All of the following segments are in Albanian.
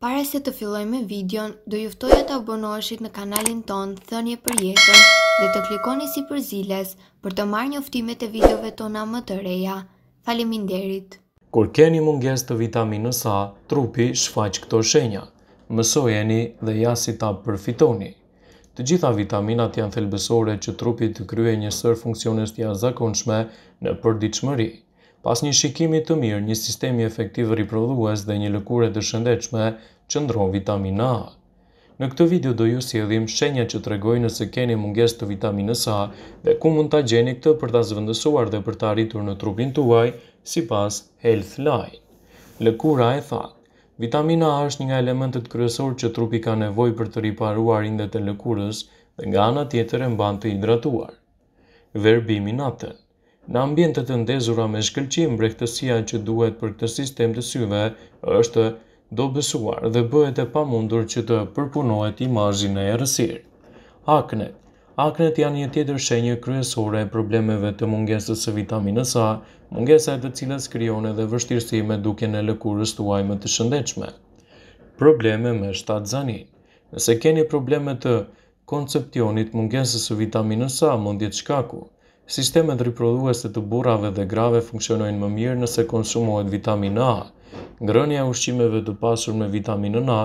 Pare se të filloj me videon, do e të abonoheshit në kanalin ton Thënje për jetën dhe të klikoni si për ziles për të marrë njoftimet e videove tona më të reja. Faleminderit. Kur keni munges të vitaminës A, trupi shfaq këto shenja. Mësojeni dhe ja si ta përfitoni. Të gjitha vitaminat janë thelbësore që trupi të krye një sër funksiones të jazakonshme në përdiqëmëri. Pas një shikimi të mirë, një sistemi efektiv riprodhues dhe një lëkure të shëndechme qëndron vitamina A. Në këtë video do ju edhim shenja që të regoj nëse keni munges të vitaminës A dhe ku mund të gjeni këtë për të zvëndësuar dhe për të arritur në trupin tuaj, si pas Health Line. Lëkura e thak, vitamina A është nga elementet kryesor që trupi ka nevoj për të riparuar indet e lëkurës dhe nga ana tjetër e mban të hidratuar. Verbimin natën në ambjente të ndezura me shkëllqim brektësia që duhet për këtë sistem të syve, është do besuar dhe bëhet e pamundur që të përpunohet imazhin e errësirë. Aknet Aknet janë një tjetër shenjë kryesore e problemeve të mungesës së vitaminës A, mungesa e të cilës krijon edhe vështirësi me dukjen e lëkurës tuaj më të shëndetshme. Probleme me shtatzanin. Nëse keni probleme të konceptionit mungesës së vitaminës A, mund jetë shkaku. Sistemet riprodhuese të burave dhe grave funksionojnë më mirë nëse konsumohet vitamin A. Ngrënia e ushqimeve të pasur me vitaminën A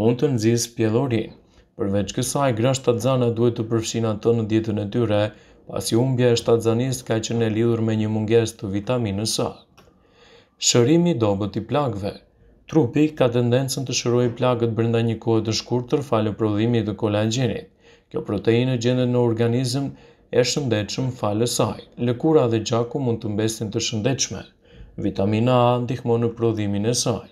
mund të nxjerrë pjellorin. Përveç kësaj, gra shtatzana duhet të përfshijnë atë në dietën e tyre, pasi humbja e shtatzanisë ka qenë e lidhur me një mungesë të vitaminës A. Shërimi i dobët i plagëve. Trupi ka tendencën të shërojë plagët brenda një kohe të shkurtër falë prodhimit të kolagjenit. Kjo proteinë gjendet në organizëm e shëndechëm falësaj. Lëkura dhe gjaku mund të mbesin të shëndechme. Vitamina A ndihmonë në prodhimin e saj.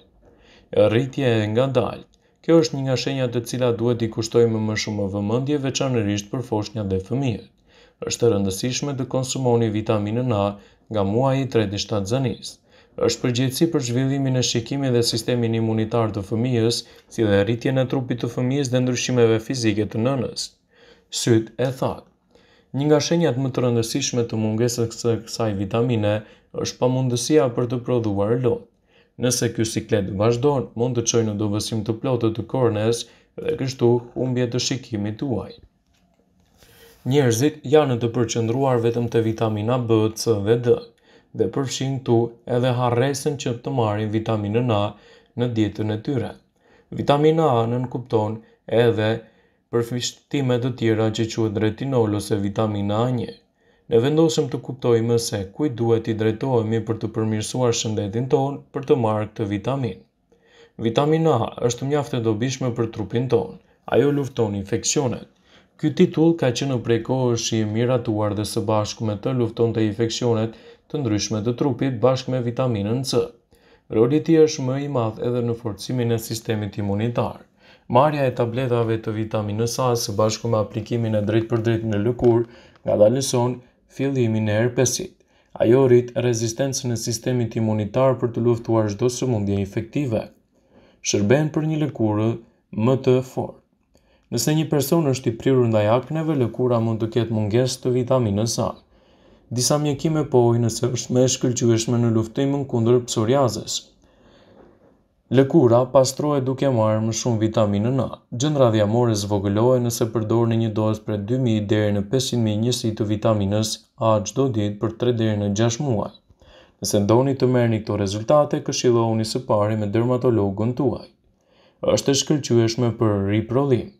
Rritje e nga dalë. Kjo është një nga shenjat të cila duhet i kushtoj më më shumë vëmëndje veçanërisht për foshnja dhe fëmijët. është të rëndësishme të konsumoni vitaminën A nga muaj i shtatë zanis. është përgjithsi për zhvillimin e shikimi dhe sistemin imunitar të fëmijës, si dhe rritje në trupit të fëmijës dhe ndryshimeve fizike të nënës. Syt e thakë. Një nga shenjat më të rëndësishme të mungesës së kësaj vitamine është pamundësia për të prodhuar lëm. Nëse ky siklet vazhdon, mund të çojë në dobësim të plotë të kornes dhe kështu humbje të shikimit tuaj. Njerëzit janë të përqendruar vetëm te vitamina B, C dhe D, dhe përfshin këtu edhe harresën që të marrin vitaminën A në dietën e tyre. Vitamina A nënkupton edhe përfishtimet të tjera që quen retinol ose vitamina A një. Ne vendosëm të kuptojme se kuj duhet i drejtojmë për të përmirësuar shëndetin tonë për të marrë të vitamin. Vitamina A është mjaftë e dobishme për trupin tonë, ajo lufton infekcionet. Ky titull ka që në preko është i miratuar dhe së bashku me të lufton të infekcionet të ndryshme të trupit bashkë me vitaminën C. Roli ti është më i madh edhe në forcimin e sistemit imunitarë. Marja e tabletave të vitaminës A së bashku me aplikimin e drejt për drejt në lëkur nga lëson fillimin e herpesit. Ajo rrit rezistencën e sistemit imunitar për të luftuar çdo sëmundje infektive. Shërben për një lëkurë më të fortë. Nëse një person është i prirur ndaj akneve, lëkura mund të ketë mungesë të vitaminës A. Disa mjekime pojë nëse është më e shkëlqyeshme në luftimin kundër psoriazës. Lëkura pastrohet duke marrë më shumë vitaminë A. Gjendra dhjamore zvogëlohet nëse përdor në një dozë për 2000 deri në 500 njësi të vitaminës A çdo ditë për 3 deri në 6 muaj. Nëse ndoni të merrni këto rezultate, këshillohuni së pari me dermatologun tuaj. Është e shkëlqyeshme për riprodhim.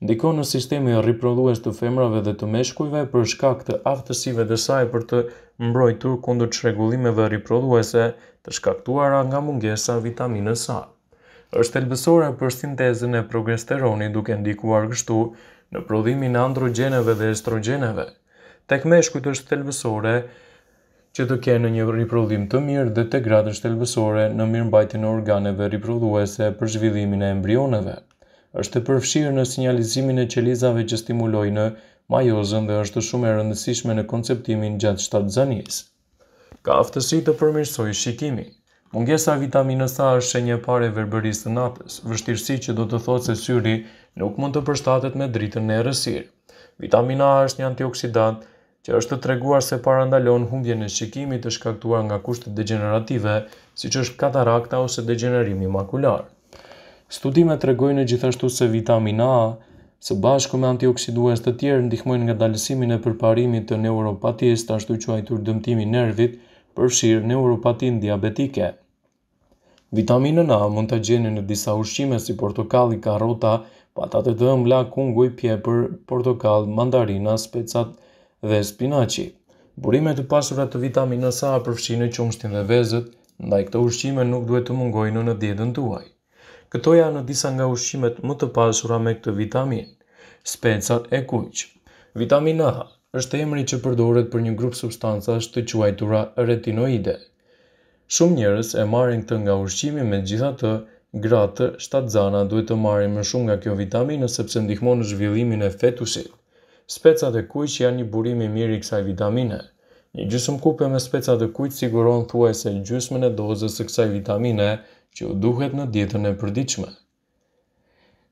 Ndikon në sistemi e riprodhues të femrave dhe të meshkujve për shkak të aftësive dhe saj për të mbrojtur kundër çrregullimeve riprodhuese të shkaktuara nga mungesa e vitaminës A. Është thelbësore për sintezën e progesteronit duke ndikuar kështu në prodhimin e dhe estrogeneve. Tek meshkujt është thelbësore që të kenë një riprodhim të mirë dhe të gratë është thelbësore në mirëmbajtjen e organeve riprodhuese për zhvillimin e embrioneve është të përfshirë në sinjalizimin e qelizave që stimulojnë majozën dhe është shumë e rëndësishme në konceptimin gjatë shtatë zanis. Ka aftësi të përmirësoj shikimi. Mungesa vitaminës A është një pare e verberisë të natës, vështirësi që do të thotë se syri nuk mund të përshtatet me dritën e rësirë. Vitamina A është një antioksidant që është të treguar se parandalon humbje në shikimit të shkaktuar nga kushtet degenerative, si që është katarakta ose degenerimi makularë. Studime të regojnë gjithashtu se vitamina A, së bashku me antioksidues të tjerë, ndihmojnë nga dalësimin e përparimit të neuropatis të ashtu quajtur dëmtimi nervit përshirë neuropatin diabetike. Vitamina A mund të gjeni në disa ushqime si portokalli, karota, patate dhe mbla, kungu i pjepër, portokall, mandarina, specat dhe spinaci. Burimet të pasurat të vitaminës A përfshinë qumshtin dhe vezët, ndaj këto ushqime nuk duhet të mungojnë në dietën tuaj. Këto janë disa nga ushqimet më të pasura me këtë vitamin. Specat e kuq. Vitamina A është emri që përdoret për një grup substancash të quajtura retinoide. Shumë njerëz e marrin këtë nga ushqimi, megjithatë, gratë zana, duhet të marrin më shumë nga kjo vitaminë sepse ndihmon në zhvillimin e fetusit. Specat e kuq janë një burim i mirë i kësaj vitamine. Një gjysëm kupe me specat e kuq siguron thuajse gjysmën e dozës së kësaj vitamine, që u duhet në dietën e përdiqme.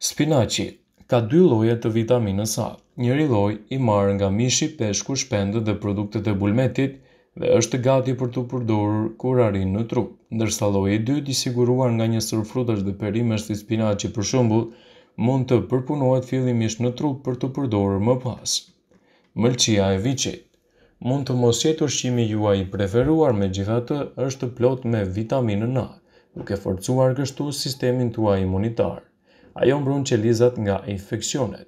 Spinaci ka dy loje të vitaminës A. Njëri loj i marë nga mishi, peshku, shpendë dhe produktet e bulmetit dhe është gati për të përdorur kur arin në trup. Ndërsa loje i dy të siguruar nga një sërfrutash dhe perimesh të spinaci për shumbull, mund të përpunohet fillimish në trup për të përdorur më pas. Mëlqia e vichit Mund të mos jetë ushqimi juaj i preferuar me gjitha të është plot me vitaminën A duke forcuar kështu sistemin tuaj imunitar. Ajo mbron qelizat nga infeksionet.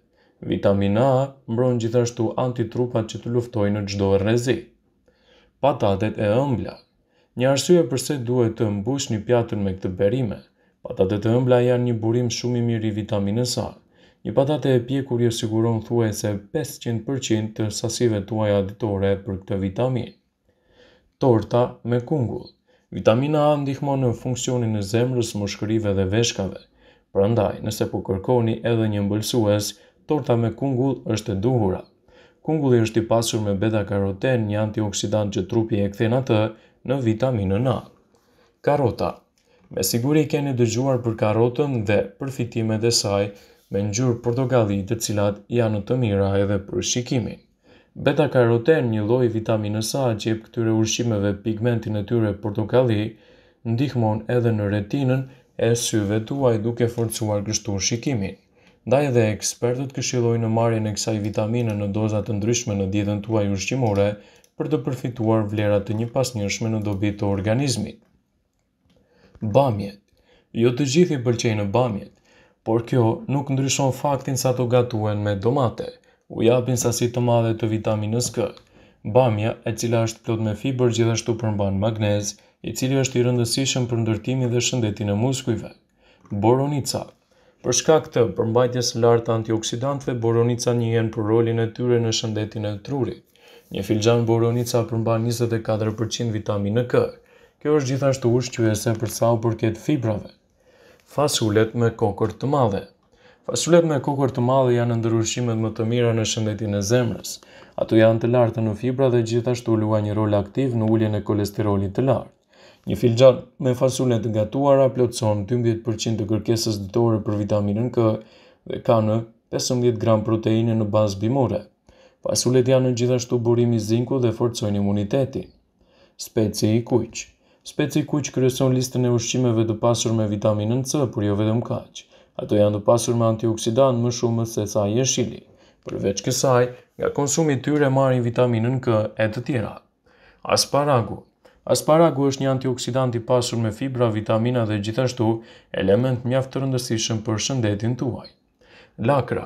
Vitamina A mbron gjithashtu antitrupat që të luftojnë në gjdo rrezi. Patatet e ëmbla Një arsye përse duhet të mbush një pjatën me këtë berime. Patatet e ëmbla janë një burim shumë i mirë i vitaminës A. Një patate e pjekur jo siguron thue se 500% të sasive tuaja ditore për këtë vitamin. Torta me kungull Vitamina A ndihmon në funksionin e zemrës, moshkërive dhe veshkave. Prandaj, nëse po kërkoni edhe një mbëlsues, torta me kungull është e duhura. Kungulli është i pasur me beta-karoten, një antioksidant që trupi e kthen atë në vitaminë A. Karota. Me siguri keni dëgjuar për karotën dhe përfitimet e saj me ngjyrë portokalli, të cilat janë të mira edhe për shikimin. Beta karoten, një lloj vitamine A, që këtyre ushqimeve pigmentin e tyre portokalli, ndihmon edhe në retinën e syve tuaj duke forcuar kështu shikimin. Ndaj edhe ekspertët këshillojnë marrjen e kësaj vitamine në doza të ndryshme në dietën tuaj ushqimore për të përfituar vlerat të një njëshme në dobit të organizmit. Bamjet Jo të gjithi pëlqejnë bamjet, por kjo nuk ndryshon faktin sa të gatuen me domate – u japin sasi të madhe të vitaminës K. Bamja, e cila është plot me fiber, gjithashtu përmban magnez, i cili është i rëndësishëm për ndërtimin dhe shëndetin e muskujve. Boronica. Për shkak të përmbajtjes lartë të antioksidantëve, boronica një jenë për rolin e tyre në shëndetin e trurit. Një filxhan boronica përmban 24% vitaminë K. Kjo është gjithashtu ushqyese për sa u përket fibrave. Fasulet me kokër të madhe. Pasulet me kokër të madhe janë ndërushimet më të mira në shëndetin e zemrës. Ato janë të lartë në fibra dhe gjithashtu lua një rol aktiv në ulljen e kolesterolit të lartë. Një filxhar me fasule të gatuara plotson 12% të kërkesës ditore për vitaminën K dhe ka në 15 gram proteine në bazë bimore. Fasulet janë gjithashtu burimi zinku dhe forcojnë imunitetin. Speci i kuqë Speci i kuqë kryeson listën e ushqimeve të pasur me vitaminën C, për jo vetëm kaqë ato janë të pasur me antioksidant më shumë se sa jeshili. Përveç kësaj, nga konsumi tyre marrin vitaminën K e të tjera. Asparagu Asparagu është një antioksidant i pasur me fibra, vitamina dhe gjithashtu element mjaftë të rëndësishëm për shëndetin tuaj. Lakra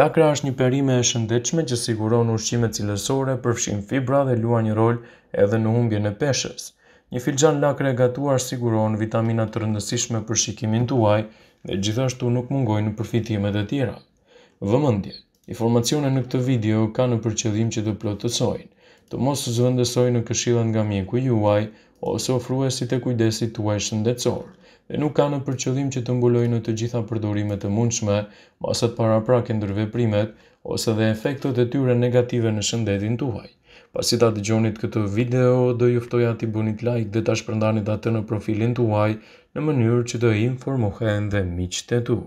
Lakra është një perime e shëndetshme që siguron ushqime cilësore, përfshin fibra dhe luan një rol edhe në humbjen e peshës. Një filxhan lakre gatuar siguron vitamina të rëndësishme për shikimin tuaj dhe gjithashtu nuk mungojnë përfitimet e tjera. Vëmendje. Informacione në këtë video kanë në përqëllim që të plotësojnë, të mos të zëvendësojnë në këshillën nga mjeku juaj ose ofruesit e kujdesit tuaj shëndetësor dhe nuk kanë në përqëllim që të mbulojnë në të gjitha përdorimet të mundshme, masat para prake ndërveprimet, ose dhe efektet e tyre negative në shëndetin tuaj. Pasi ta gjonit këtë video, do juftoja ti bunit like dhe ta shpërndanit atë në profilin të uaj në mënyrë që do informohen dhe miqë tu.